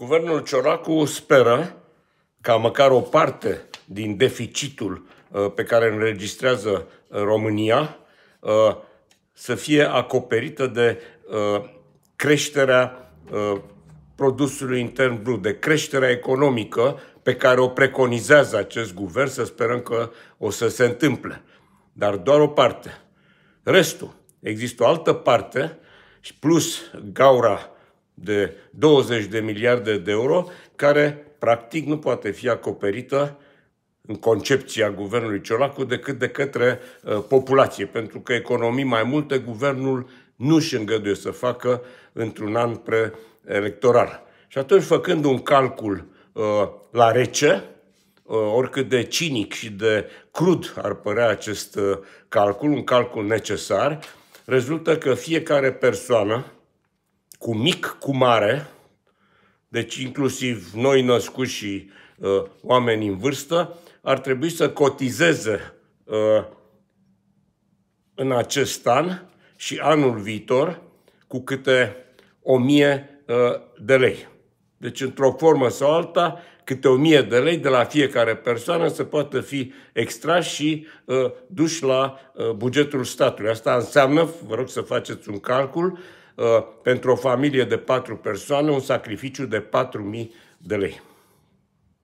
Guvernul Cioracu speră ca măcar o parte din deficitul uh, pe care îl înregistrează uh, România uh, să fie acoperită de creșterea produsului intern brut, de creșterea economică pe care o preconizează acest guvern, să sperăm că o să se întâmple. Dar doar o parte. Restul, există o altă parte și plus gaura de 20 de miliarde de euro, care practic nu poate fi acoperită în concepția guvernului Ciolacu decât de către uh, populație, pentru că economii mai multe guvernul nu își îngăduie să facă într-un an preelectoral. Și atunci, făcând un calcul uh, la rece, uh, oricât de cinic și de crud ar părea acest uh, calcul, un calcul necesar, rezultă că fiecare persoană cu mic, cu mare, deci inclusiv noi născuți și uh, oameni în vârstă, ar trebui să cotizeze uh, în acest an și anul viitor cu câte 1000 uh, de lei. Deci, într-o formă sau alta, câte 1000 de lei de la fiecare persoană să poată fi extras și uh, duși la uh, bugetul statului. Asta înseamnă, vă rog să faceți un calcul, uh, Uh, pentru o familie de patru persoane un sacrificiu de 4.000 de lei.